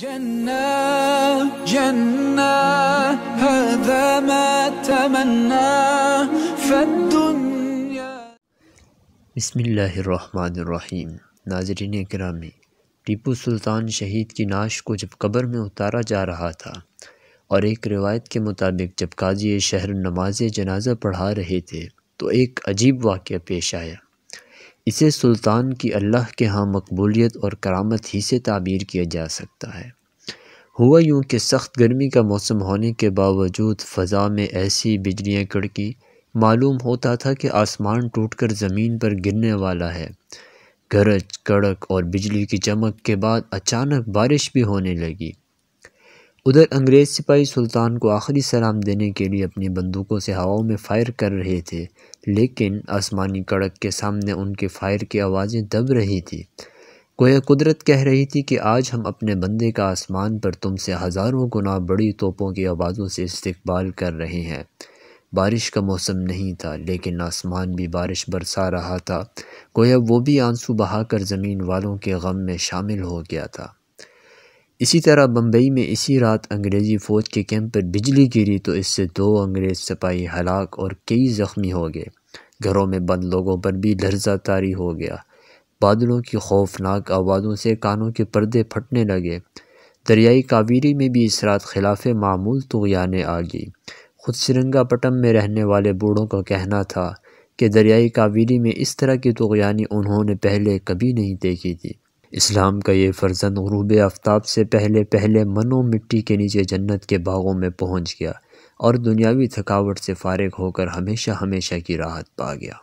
جنة नाजरीन ग्रामी टीपू सुल्तान शहीद की नाश को जब कब्र में उतारा जा रहा था और एक रिवायत के मुताबिक जब काजी शहर नमाज जनाजा पढ़ा रहे थे तो एक अजीब वाक़ पेश आया इसे सुल्तान की अल्लाह के यहाँ मकबूलियत और करामत ही से ताबीर किया जा सकता है हुआ यूँ कि सख्त गर्मी का मौसम होने के बावजूद फ़ज़ा में ऐसी बिजलियाँ कड़की मालूम होता था कि आसमान टूटकर ज़मीन पर गिरने वाला है गरज कड़क और बिजली की चमक के बाद अचानक बारिश भी होने लगी उधर अंग्रेज़ सिपाही सुल्तान को आखिरी सलाम देने के लिए अपनी बंदूकों से हवाओं में फ़ायर कर रहे थे लेकिन आसमानी कड़क के सामने उनके फ़ायर की आवाज़ें दब रही थी गोया कुदरत कह रही थी कि आज हम अपने बंदे का आसमान पर तुमसे हज़ारों गुना बड़ी तोपों की आवाज़ों से इस्तबाल कर रहे हैं बारिश का मौसम नहीं था लेकिन आसमान भी बारिश बरसा रहा था गोया वो भी आंसू बहाकर ज़मीन वालों के गम में शामिल हो गया था इसी तरह बम्बई में इसी रात अंग्रेज़ी फ़ौज के कैंप पर बिजली गिरी तो इससे दो अंग्रेज़ सिपाही हलाक और कई ज़ख्मी हो गए घरों में बंद लोगों पर भी लर्जा तारी हो गया बादलों की खौफनाक आवाज़ों से कानों के पर्दे फटने लगे दरियाई कावेरी में भी इस रात खिलाफ मामूल तुगयाने आ गई खुद श्रृंगापटम में रहने वाले बूढ़ों का कहना था कि दरियाई कावेरी में इस तरह की तोगयानी उन्होंने पहले कभी नहीं देखी थी इस्लाम का ये फ़र्जंद ग़रूब आफ्ताब से पहले पहले मनो मिट्टी के नीचे जन्नत के बागों में पहुंच गया और दुनियावी थकावट से फारग होकर हमेशा हमेशा की राहत पा गया